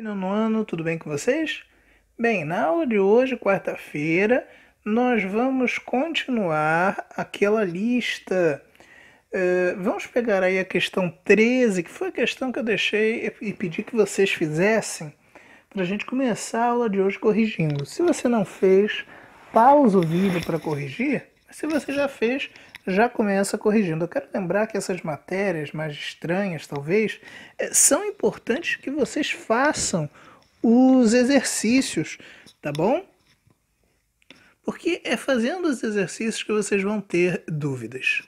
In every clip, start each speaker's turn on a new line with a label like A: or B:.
A: Nono ano, tudo bem com vocês? Bem, na aula de hoje, quarta-feira, nós vamos continuar aquela lista. Uh, vamos pegar aí a questão 13, que foi a questão que eu deixei e pedi que vocês fizessem, para a gente começar a aula de hoje corrigindo. Se você não fez, pausa o vídeo para corrigir. Se você já fez, já começa corrigindo. Eu quero lembrar que essas matérias mais estranhas, talvez, eh, são importantes que vocês façam os exercícios, tá bom? Porque é fazendo os exercícios que vocês vão ter dúvidas.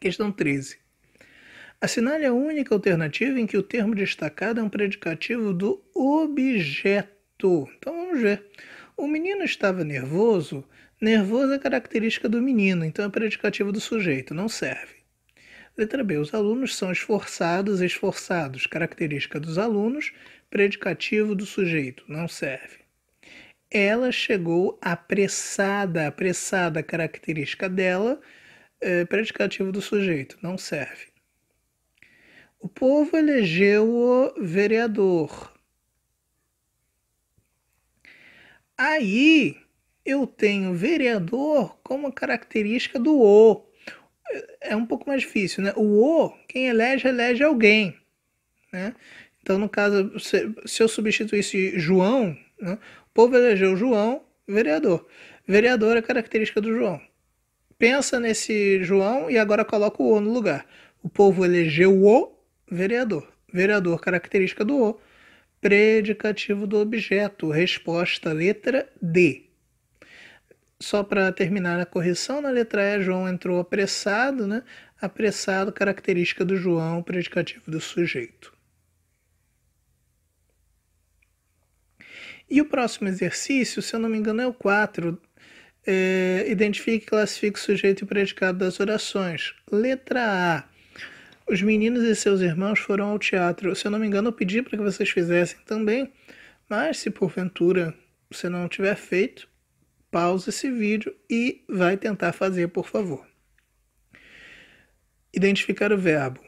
A: Questão 13. Assinale a única alternativa em que o termo destacado é um predicativo do objeto. Então vamos ver. O menino estava nervoso Nervoso é característica do menino, então é predicativo do sujeito, não serve. Letra B. Os alunos são esforçados, esforçados, característica dos alunos, predicativo do sujeito, não serve. Ela chegou apressada, apressada, característica dela, é, predicativo do sujeito, não serve. O povo elegeu o vereador. Aí eu tenho vereador como característica do O. É um pouco mais difícil, né? O O, quem elege, elege alguém, né? Então, no caso, se eu substituísse João, né? o povo elegeu João, vereador. Vereador é característica do João. Pensa nesse João e agora coloca o O no lugar. O povo elegeu o vereador. Vereador, característica do O. Predicativo do objeto. Resposta, letra D só para terminar a correção, na letra E, João entrou apressado, né? Apressado, característica do João, predicativo do sujeito. E o próximo exercício, se eu não me engano, é o 4. É, identifique e classifique o sujeito e predicado das orações. Letra A. Os meninos e seus irmãos foram ao teatro. Se eu não me engano, eu pedi para que vocês fizessem também, mas se porventura você não tiver feito, pausa esse vídeo e vai tentar fazer, por favor. Identificar o verbo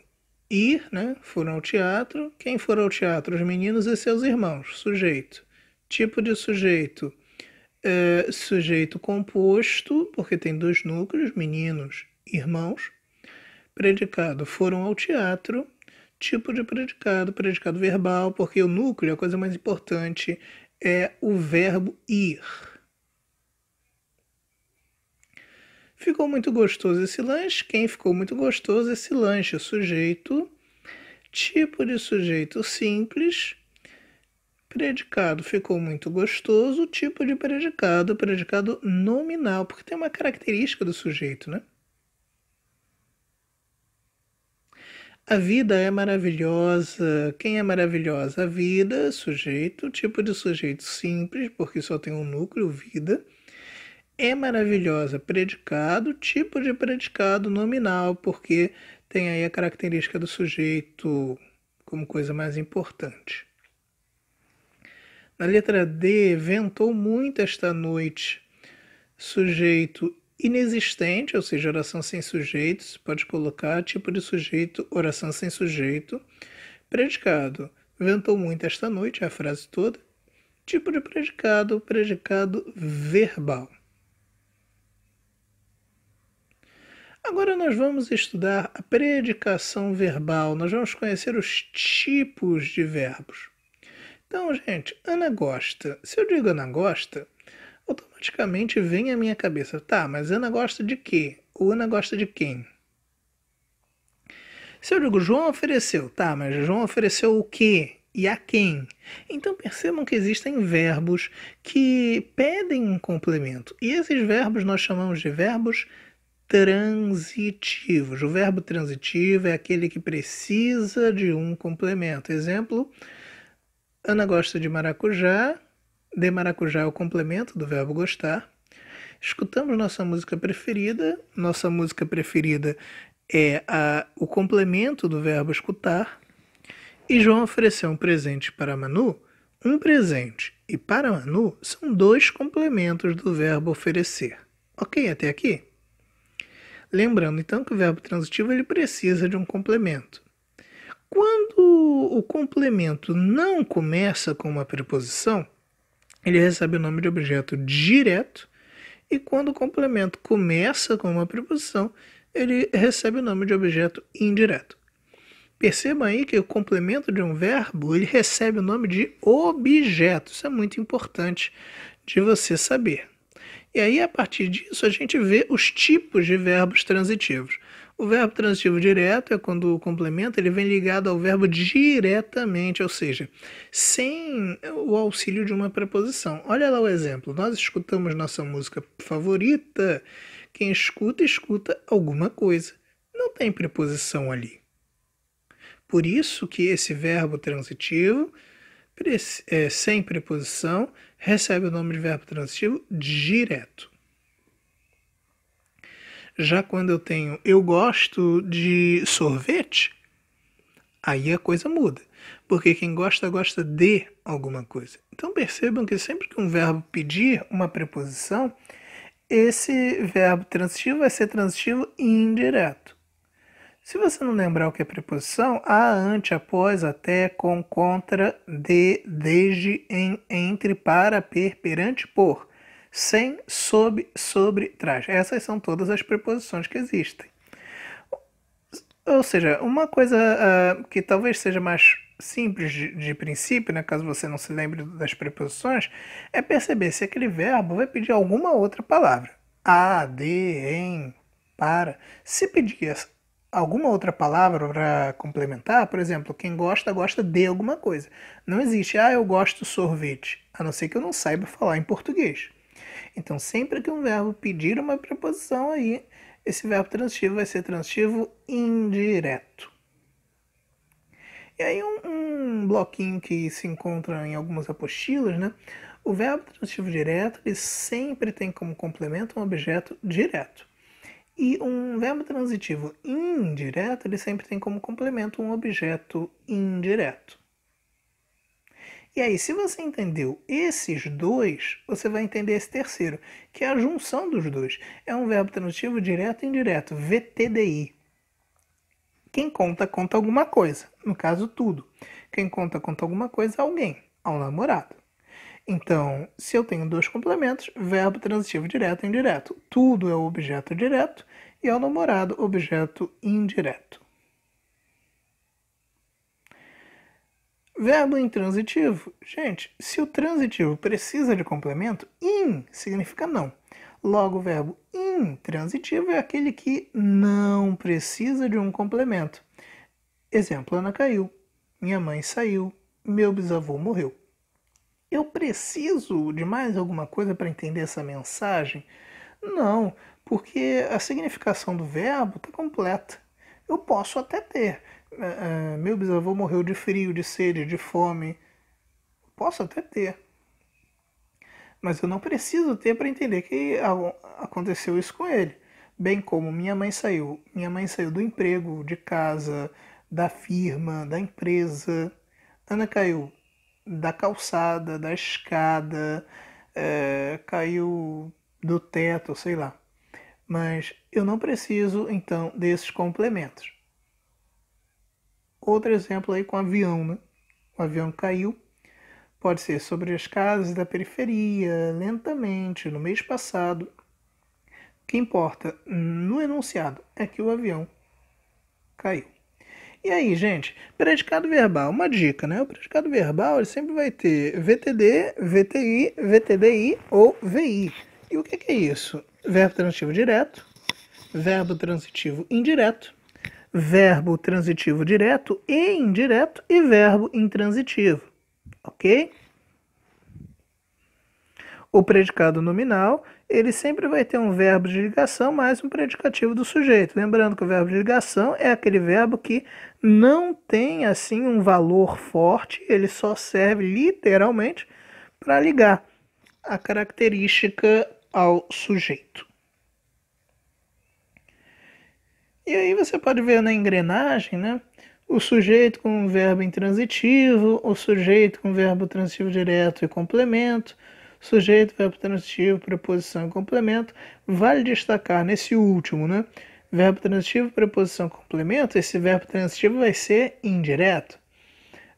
A: ir, né? Foram ao teatro. Quem foram ao teatro? Os meninos e seus irmãos. Sujeito. Tipo de sujeito. É, sujeito composto, porque tem dois núcleos, meninos e irmãos. Predicado. Foram ao teatro. Tipo de predicado, predicado verbal, porque o núcleo, a coisa mais importante, é o verbo ir. Ficou muito gostoso esse lanche. Quem ficou muito gostoso é esse lanche? Sujeito. Tipo de sujeito simples. Predicado ficou muito gostoso. Tipo de predicado, predicado nominal, porque tem uma característica do sujeito, né? A vida é maravilhosa. Quem é maravilhosa? A vida, sujeito, tipo de sujeito simples, porque só tem um núcleo, vida é maravilhosa. Predicado, tipo de predicado nominal, porque tem aí a característica do sujeito como coisa mais importante. Na letra D, ventou muito esta noite. Sujeito inexistente, ou seja, oração sem sujeito, você pode colocar tipo de sujeito, oração sem sujeito. Predicado, ventou muito esta noite, é a frase toda. Tipo de predicado, predicado verbal. Agora nós vamos estudar a predicação verbal, nós vamos conhecer os tipos de verbos. Então, gente, Ana gosta. Se eu digo Ana gosta, automaticamente vem à minha cabeça, tá, mas Ana gosta de quê? Ou Ana gosta de quem? Se eu digo João ofereceu, tá, mas João ofereceu o quê? E a quem? Então percebam que existem verbos que pedem um complemento. E esses verbos nós chamamos de verbos transitivo. O verbo transitivo é aquele que precisa de um complemento. Exemplo: Ana gosta de maracujá. De maracujá é o complemento do verbo gostar. Escutamos nossa música preferida. Nossa música preferida é a, o complemento do verbo escutar. E João ofereceu um presente para Manu. Um presente e para Manu são dois complementos do verbo oferecer. Ok, até aqui? Lembrando então que o verbo transitivo ele precisa de um complemento. Quando o complemento não começa com uma preposição, ele recebe o nome de objeto direto, e quando o complemento começa com uma preposição, ele recebe o nome de objeto indireto. Perceba aí que o complemento de um verbo ele recebe o nome de objeto. Isso é muito importante de você saber. E aí, a partir disso, a gente vê os tipos de verbos transitivos. O verbo transitivo direto é quando o complemento ele vem ligado ao verbo diretamente, ou seja, sem o auxílio de uma preposição. Olha lá o exemplo. Nós escutamos nossa música favorita. Quem escuta, escuta alguma coisa. Não tem preposição ali. Por isso que esse verbo transitivo é, sem preposição, recebe o nome de verbo transitivo direto. Já quando eu tenho eu gosto de sorvete, aí a coisa muda. Porque quem gosta, gosta de alguma coisa. Então percebam que sempre que um verbo pedir uma preposição, esse verbo transitivo vai ser transitivo indireto. Se você não lembrar o que é preposição, a, ante, após, até, com, contra, de, desde, em, entre, para, per, perante, por, sem, sob, sobre, trás. Essas são todas as preposições que existem. Ou seja, uma coisa uh, que talvez seja mais simples de, de, princípio, né, caso você não se lembre das preposições, é perceber se aquele verbo vai pedir alguma outra palavra. A, de, em, para. Se pedir alguma outra palavra para complementar? Por exemplo, quem gosta, gosta de alguma coisa. Não existe, ah, eu gosto sorvete, a não ser que eu não saiba falar em português. Então, sempre que um verbo pedir uma preposição aí, esse verbo transitivo vai ser transitivo indireto. E aí um, um, bloquinho que se encontra em algumas apostilas, né? O verbo transitivo direto ele sempre tem como complemento um objeto direto. E um verbo transitivo indireto, ele sempre tem como complemento um objeto indireto. E aí, se você entendeu esses dois, você vai entender esse terceiro, que é a junção dos dois. É um verbo transitivo direto e indireto, VTDI. Quem conta, conta alguma coisa. No caso, tudo. Quem conta, conta alguma coisa a alguém, ao namorado. Então, se eu tenho dois complementos, verbo transitivo direto e indireto. Tudo é o objeto direto e é o namorado, objeto indireto. Verbo intransitivo. Gente, se o transitivo precisa de complemento, in significa não. Logo, o verbo intransitivo é aquele que não precisa de um complemento. Exemplo: Ana caiu, minha mãe saiu, meu bisavô morreu. Eu preciso de mais alguma coisa para entender essa mensagem? Não, porque a significação do verbo está completa. Eu posso até ter. Eh, eh, meu bisavô morreu de frio, de sede, de fome. Posso até ter. Mas eu não preciso ter para entender que aconteceu isso com ele. Bem como minha mãe saiu. Minha mãe saiu do emprego, de casa, da firma, da empresa. Ana caiu da calçada, da escada, é, caiu do teto, sei lá. Mas eu não preciso então desses complementos. Outro exemplo aí com avião, né? O avião caiu, pode ser sobre as casas da periferia, lentamente, no mês passado. O que importa no enunciado é que o avião caiu. E aí, gente, predicado verbal, uma dica, né? O predicado verbal ele sempre vai ter VTD, VTI, VTDI ou VI. E o que, que é isso? Verbo transitivo direto, verbo transitivo indireto, verbo transitivo direto e indireto e verbo intransitivo, ok? O predicado nominal ele sempre vai ter um verbo de ligação mais um predicativo do sujeito. Lembrando que o verbo de ligação é aquele verbo que não tem assim um valor forte, ele só serve literalmente para ligar a característica ao sujeito. E aí você pode ver na engrenagem, né? O sujeito com um verbo intransitivo, o sujeito com verbo transitivo direto e complemento, sujeito, verbo transitivo, preposição e complemento. Vale destacar nesse último, né? Verbo transitivo, preposição, complemento. Esse verbo transitivo vai ser indireto.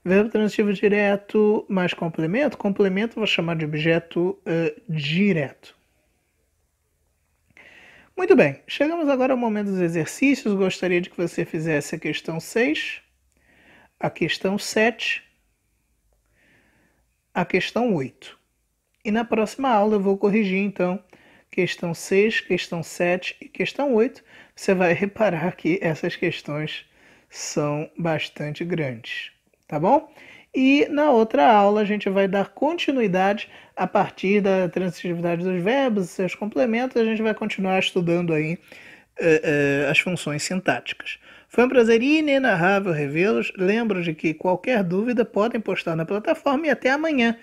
A: Verbo transitivo direto mais complemento. Complemento vou chamar de objeto uh, direto. Muito bem, chegamos agora ao momento dos exercícios. Gostaria de que você fizesse a questão 6, a questão 7, a questão 8. E na próxima aula eu vou corrigir então questão 6, questão 7 e questão 8. Você vai reparar que essas questões são bastante grandes, tá bom? E na outra aula a gente vai dar continuidade a partir da transitividade dos verbos e seus complementos. A gente vai continuar estudando aí uh, uh, as funções sintáticas. Foi um prazer inenarrável revê-los. Lembro de que qualquer dúvida podem postar na plataforma e até amanhã.